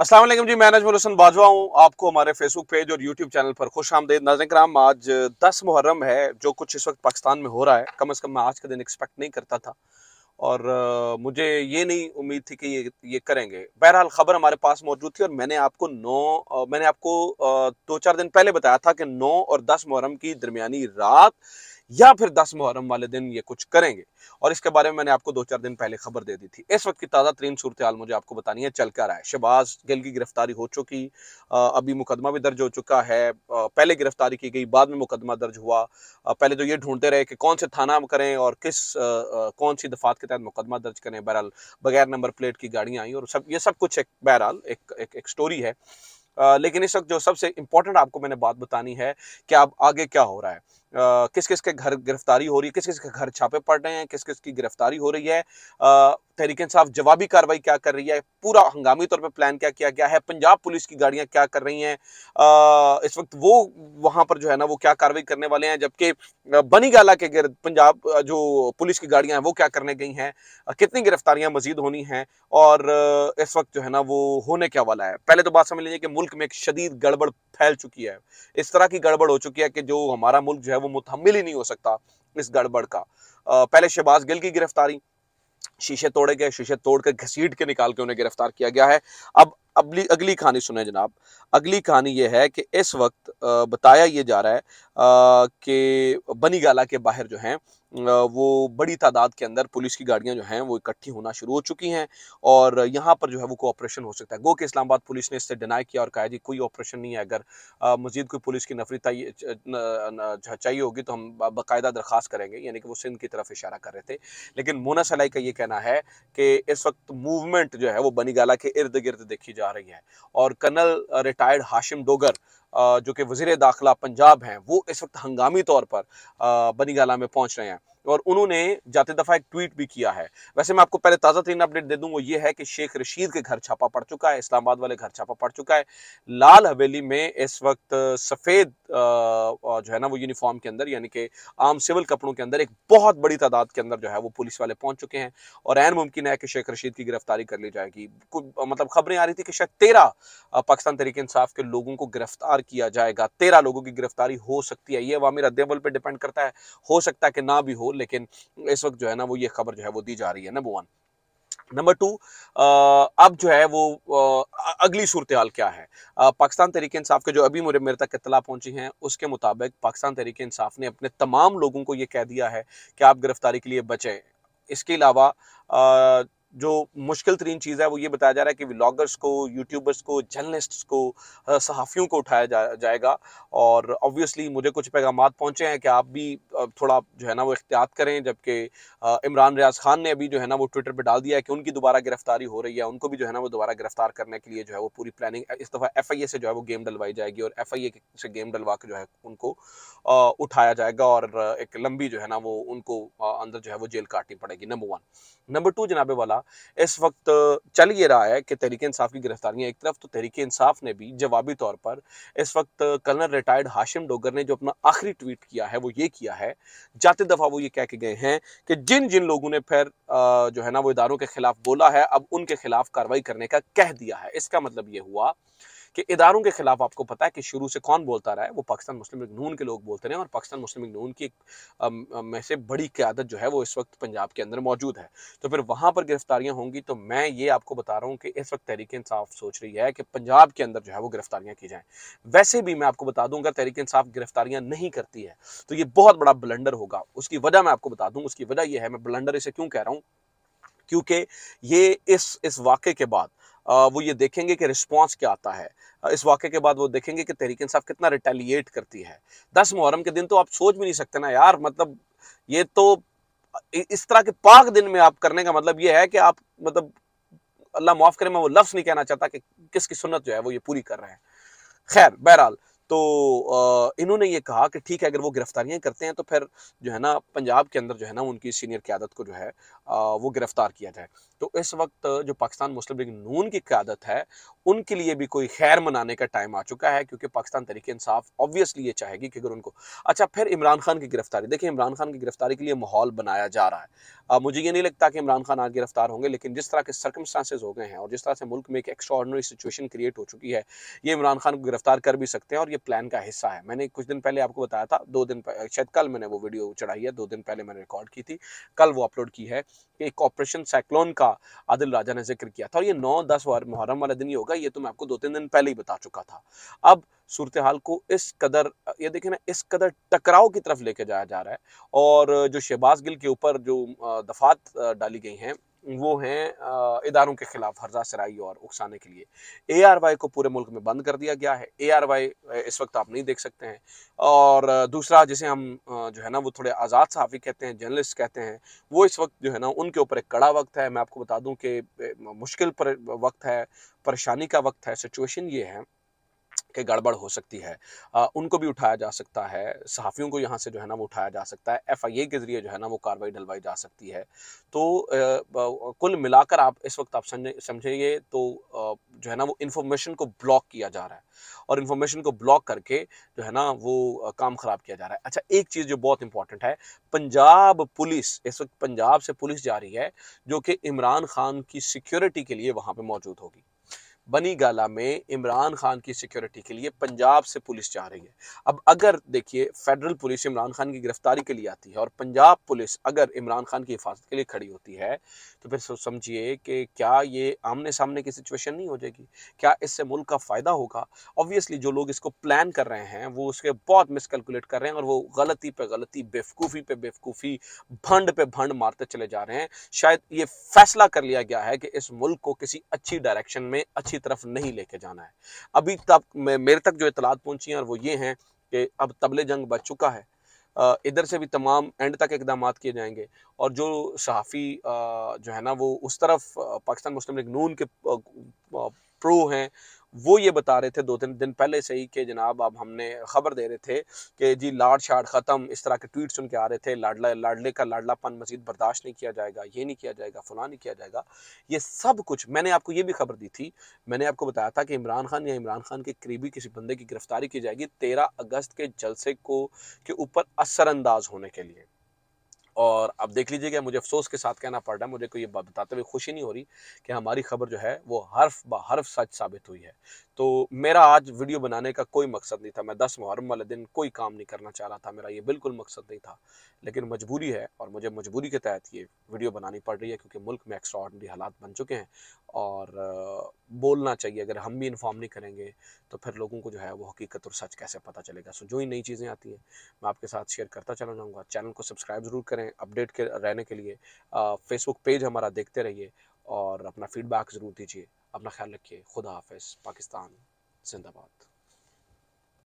असलम जी मैं नजमल हसन बाजवा हूँ आपको हमारे फेसबुक पेज और यूट्यूब चैनल पर खुश आमदेद नजर कराम आज दस मुहर्रम है जो कुछ इस वक्त पाकिस्तान में हो रहा है कम अज़ कम मैं आज का दिन एक्सपेक्ट नहीं करता था और आ, मुझे ये नहीं उम्मीद थी कि ये ये करेंगे बहरहाल ख़बर हमारे पास मौजूद थी और मैंने आपको नौ मैंने आपको आ, दो चार दिन पहले बताया था कि नौ और दस मुहर्रम की दरमिया रात या फिर दस मुहर्रम वाले दिन ये कुछ करेंगे और इसके बारे में मैंने आपको दो चार दिन पहले खबर दे दी थी इस वक्त की ताज़ा तरीन सूरत हाल मुझे आपको बतानी है चल क्या रहा है शहबाज गिल की गिरफ्तारी हो चुकी अभी मुकदमा भी दर्ज हो चुका है पहले गिरफ्तारी की गई बाद में मुकदमा दर्ज हुआ पहले तो ये ढूंढते रहे कि कौन से थाना करें और किस कौन सी दफात के तहत मुकदमा दर्ज करें बहरहाल बगैर नंबर प्लेट की गाड़ियाँ आई और सब ये सब कुछ एक बहरहाल एक एक स्टोरी है लेकिन इस वक्त जो सबसे इम्पोर्टेंट आपको मैंने बात बतानी है कि अब आगे क्या हो रहा है किस किस के घर गिरफ्तारी हो रही है किस किस के घर छापे पड़ रहे हैं किस किस की गिरफ्तारी हो रही है तहरीक इंसाफ जवाबी कार्रवाई क्या कर रही है पूरा हंगामी तौर पर प्लान क्या किया गया है पंजाब पुलिस की गाड़ियां क्या कर रही हैं इस वक्त वो वहां पर जो है ना वो क्या कार्रवाई करने वाले हैं जबकि बनीगाला के गिर पंजाब जो पुलिस की गाड़ियां हैं वो क्या करने गई हैं कितनी गिरफ्तारियां मजीद होनी हैं और इस वक्त जो है ना वो होने क्या वाला है पहले तो बात समझ लीजिए कि मुल्क में एक शदीद गड़बड़ फैल चुकी है इस तरह की गड़बड़ हो चुकी है कि जो हमारा मुल्क जो है है वो मुतमिल ही नहीं हो सकता इस गड़बड़ का पहले शहबाज गिल की गिरफ्तारी शीशे तोड़े गए शीशे तोड़ के घसीट के निकाल के उन्हें गिरफ्तार किया गया है अब अगली अगली कहानी सुने जनाब अगली कहानी यह है कि इस वक्त बताया ये जा रहा है कि बनी गाला के बाहर जो हैं वो बड़ी तादाद के अंदर पुलिस की गाड़ियां जो हैं वो इकट्ठी होना शुरू हो चुकी हैं और यहाँ पर जो है वो कोऑपरेशन हो सकता है गो के इस्लामाबाद पुलिस ने इससे डिनाई किया और कहा कि कोई ऑपरेशन नहीं है अगर मजीद कोई पुलिस की नफरी चाहिए होगी तो हम बाकायदा दरख्वास्त करेंगे यानी कि वो सिंध की तरफ इशारा कर रहे थे लेकिन मोना सलाई का ये कहना है कि इस वक्त मूवमेंट जो है वो बनीगाला के इर्द गिर्द देखी जा रही है और कर्नल रिटायर्ड हाशिम डोगर जो कि वजीर दाखिला पंजाब हैं वो इस वक्त हंगामी तौर पर बनी गाला में पहुँच रहे हैं और उन्होंने जाते दफ़ा एक ट्वीट भी किया है वैसे मैं आपको पहले ताज़ा तरीन अपडेट दे दूँ वो ये है कि शेख रशीद के घर छापा पड़ चुका है इस्लामाबाद वाले घर छापा पड़ चुका है लाल हवेली में इस वक्त सफ़ेद जो है ना वो यूनिफॉर्म के अंदर यानी कि आम सिविल कपड़ों के अंदर एक बहुत बड़ी तादाद के अंदर जो है वो पुलिस वाले पहुंच चुके हैं और एन मुमकिन है कि शेख रशीद की गिरफ्तारी कर ली जाएगी मतलब खबरें आ रही थी कि शायद तेरह पाकिस्तान तरीके इंसाफ के लोगों को गिरफ्तार किया जाएगा तेरह लोगों की गिरफ्तारी हो सकती है ये अवामी रद्देबल पर डिपेंड करता है हो सकता है कि ना भी हो लेकिन इस वक्त जो है ना वो ये खबर जो है वो दी जा रही है नंबर वन नंबर टू अब जो है वो आ, अगली सूरत हाल क्या है आ, पाकिस्तान तरीके इंसाफ के जो अभी मुझे मेरे तक इतला पहुंची हैं उसके मुताबिक पाकिस्तान तरीके इंसाफ ने अपने तमाम लोगों को ये कह दिया है कि आप गिरफ्तारी के लिए बचें इसके अलावा जो मुश्किल तरीन चीज़ है वो ये बताया जा रहा है कि व्लागर्स को यूट्यूबर्स को जर्नलिस्ट्स को सहाफ़ियों को उठाया जा जाएगा और ऑब्वियसली मुझे कुछ पैगाम पहुँचे हैं कि आप भी थोड़ा जो है ना वो एहतियात करें जबकि इमरान रियाज खान ने अभी जो है ना वो ट्विटर पर डाल दिया है कि उनकी दोबारा गिरफ्तारी हो रही है उनको भी जो है ना वो दोबारा गिरफ्तार करने के लिए जो है वो पूरी प्लानिंग इस दफ़ा एफ आई ए से जो है वो गेम डलवाई जाएगी और एफ आई ए से गेम डलवा के जो है उनको उठाया जाएगा और एक लंबी जो है ना वो उनको अंदर जो है वो जेल काटनी पड़ेगी नंबर वन नंबर टू जनाबे वाला मामला इस वक्त चल ये रहा है कि तहरीक इंसाफ की गिरफ्तारियाँ एक तरफ तो तहरीक इंसाफ ने भी जवाबी तौर पर इस वक्त कर्नल रिटायर्ड हाशिम डोगर ने जो अपना आखिरी ट्वीट किया है वो ये किया है जाते दफ़ा वो ये कह के गए हैं कि जिन जिन लोगों ने फिर जो है ना वो इदारों के खिलाफ बोला है अब उनके खिलाफ कार्रवाई करने का कह दिया है इसका मतलब ये हुआ कि इदारों के खिलाफ आपको पता है कि शुरू से कौन बोलता रहा है वो पाकिस्तान मुस्लिम लीग नून के लोग बोलते रहे और पाकिस्तान मुस्लिम लीग नून की में से बड़ी क्यादत जो है वो इस वक्त पंजाब के अंदर मौजूद है तो फिर वहाँ पर गिरफ्तारियाँ होंगी तो मैं ये आपको बता रहा हूँ कि इस वक्त तहरीक इंसाफ सोच रही है कि पंजाब के अंदर जो है वो गिरफ्तारियाँ की जाएँ वैसे भी मैं आपको बता दूँगा तहरीक इंसाफ गिरफ्तारियाँ नहीं करती है तो ये बहुत बड़ा ब्लंडर होगा उसकी वजह मैं आपको बता दूँ उसकी वजह यह है मैं ब्लेंडर इसे क्यों कह रहा हूँ क्योंकि ये इस इस वाक़े के बाद वो ये देखेंगे कि रिस्पांस क्या आता है इस वाक़े के बाद वो देखेंगे कि तहरीक इंसाफ कितना रिटेलिएट करती है दस मुहर्रम के दिन तो आप सोच भी नहीं सकते ना यार मतलब ये तो इस तरह के पाक दिन में आप करने का मतलब ये है कि आप मतलब अल्लाह माफ़ करें मैं वो लफ्ज़ नहीं कहना चाहता कि किसकी सुनत जो है वो ये पूरी कर रहे हैं खैर बहरहाल तो इन्होंने ये कहा कि ठीक है अगर वो गिरफ्तारियां करते हैं तो फिर जो है ना पंजाब के अंदर जो है ना उनकी सीनियर क्यादत को जो है वो गिरफ्तार किया जाए तो इस वक्त जो पाकिस्तान मुस्लिम लीग नून की क्यादत है उनके लिए भी कोई खैर मनाने का टाइम आ चुका है क्योंकि पाकिस्तान तरीके इंसाफ ऑब्वियसली ये चाहेगी कि अगर उनको अच्छा फिर इमरान खान की गिरफ्तारी देखिए इमरान खान की गिरफ्तारी के लिए माहौल बनाया जा रहा है आ, मुझे ये नहीं लगता कि इमरान खान आज गिरफ्तार होंगे लेकिन जिस तरह के सर्कमस्टांसेज हो गए हैं और जिस तरह से मुल्क में एक एक्स्ट्रॉर्डनरी सिचुएशन क्रिएट हो चुकी है ये इमरान खान को गिरफ्तार कर भी सकते हैं और ये प्लान का हिस्सा है मैंने कुछ दिन पहले आपको बताया था दो दिन शायद कल मैंने वो वीडियो चढ़ाई है दो दिन पहले मैंने रिकॉर्ड की थी कल वो अपलोड की है कि एक ऑपरेशन साइक्लोन का आदिल राजा ने जिक्र किया था और ये नौ दस मुहर्रम वाला दिन ही होगा ये तो मैं आपको दो तीन दिन पहले ही बता चुका था अब सूरत हाल को इस कदर ये देखें ना इस कदर टकराव की तरफ लेके जाया जा रहा है और जो शहबाज गिल के ऊपर जो दफात डाली गई हैं वो हैं इदारों के खिलाफ हर्जा सराई और उकसाने के लिए ए आर वाई को पूरे मुल्क में बंद कर दिया गया है ए आर वाई इस वक्त आप नहीं देख सकते हैं और दूसरा जिसे हम जो है ना वो थोड़े आज़ाद सहाफ़ी कहते हैं जर्नलिस्ट कहते हैं वो इस वक्त जो है ना उनके ऊपर एक कड़ा वक्त है मैं आपको बता दूँ कि मुश्किल पर वक्त है परेशानी का वक्त है सिचुएशन ये है के गड़बड़ हो सकती है आ, उनको भी उठाया जा सकता है सहाफ़ियों को यहाँ से जो है ना वो उठाया जा सकता है एफ आई ए के ज़रिए जो है ना वो कार्रवाई डलवाई जा सकती है तो आ, कुल मिलाकर आप इस वक्त आप समझेंगे तो आ, जो है ना वो इन्फॉर्मेशन को ब्लॉक किया जा रहा है और इन्फॉर्मेशन को ब्लॉक करके जो है ना वो काम ख़राब किया जा रहा है अच्छा एक चीज़ जो बहुत इंपॉर्टेंट है पंजाब पुलिस इस वक्त पंजाब से पुलिस जा रही है जो कि इमरान खान की सिक्योरिटी के लिए वहाँ पर मौजूद होगी बनी गाला में इमरान खान की सिक्योरिटी के लिए पंजाब से पुलिस जा रही है अब अगर देखिए फेडरल पुलिस इमरान खान की गिरफ्तारी के लिए आती है और पंजाब पुलिस अगर इमरान खान की हिफाजत के लिए खड़ी होती है तो फिर समझिए कि क्या ये आमने सामने की सिचुएशन नहीं हो जाएगी क्या इससे मुल्क का फ़ायदा होगा ऑब्वियसली जो लोग इसको प्लान कर रहे हैं वो उसके बहुत मिसकैलकुलेट कर रहे हैं और वो गलती पे गलती बेवकूफ़ी पे बेवकूफ़ी भंड पे भंड मारते चले जा रहे हैं शायद ये फैसला कर लिया गया है कि इस मुल्क को किसी अच्छी डायरेक्शन में अच्छी अच्छी तरफ नहीं लेके जाना है अभी तक मेरे तक जो इतलात पहुंची हैं और वो ये हैं कि अब तबले जंग बच चुका है इधर से भी तमाम एंड तक इकदाम किए जाएंगे और जो सहाफ़ी जो है ना वो उस तरफ पाकिस्तान मुस्लिम लीग नून के प्रो हैं वो ये बता रहे थे दो तीन दिन पहले से ही कि जनाब अब हमने खबर दे रहे थे कि जी लाड शाड ख़त्म इस तरह के ट्वीट सुन के आ रहे थे लाडला लाडले का लाडलापन मजीद बर्दाश्त नहीं किया जाएगा ये नहीं किया जाएगा फला नहीं किया जाएगा ये सब कुछ मैंने आपको ये भी खबर दी थी मैंने आपको बताया था कि इमरान खान या इमरान खान के करीबी किसी बंदे की गिरफ्तारी की जाएगी तेरह अगस्त के जलसे को के ऊपर असरअंदाज होने के लिए और अब देख लीजिएगा मुझे अफसोस के साथ कहना पड़ रहा है मुझे को ये बताते हुए खुशी नहीं हो रही कि हमारी खबर जो है वो हर्फ ब हर्फ सच साबित हुई है तो मेरा आज वीडियो बनाने का कोई मकसद नहीं था मैं दस मुहर्रम वाले दिन कोई काम नहीं करना चाह रहा था मेरा ये बिल्कुल मकसद नहीं था लेकिन मजबूरी है और मुझे मजबूरी के तहत ये वीडियो बनानी पड़ रही है क्योंकि मुल्क में एक्स्ट्रॉर्डनरी हालात बन चुके हैं और बोलना चाहिए अगर हम भी इन्फॉर्म नहीं करेंगे तो फिर लोगों को जो है वो हकीकत और सच कैसे पता चलेगा सो जो ही नई चीज़ें आती हैं मैं आपके साथ शेयर करता चला जाऊँगा चैनल को सब्सक्राइब ज़रूर करें अपडेट के रहने के लिए फेसबुक पेज हमारा देखते रहिए और अपना फीडबैक ज़रूर दीजिए अपना ख्याल रखिए खुदा हाफ पाकिस्तान जिंदाबाद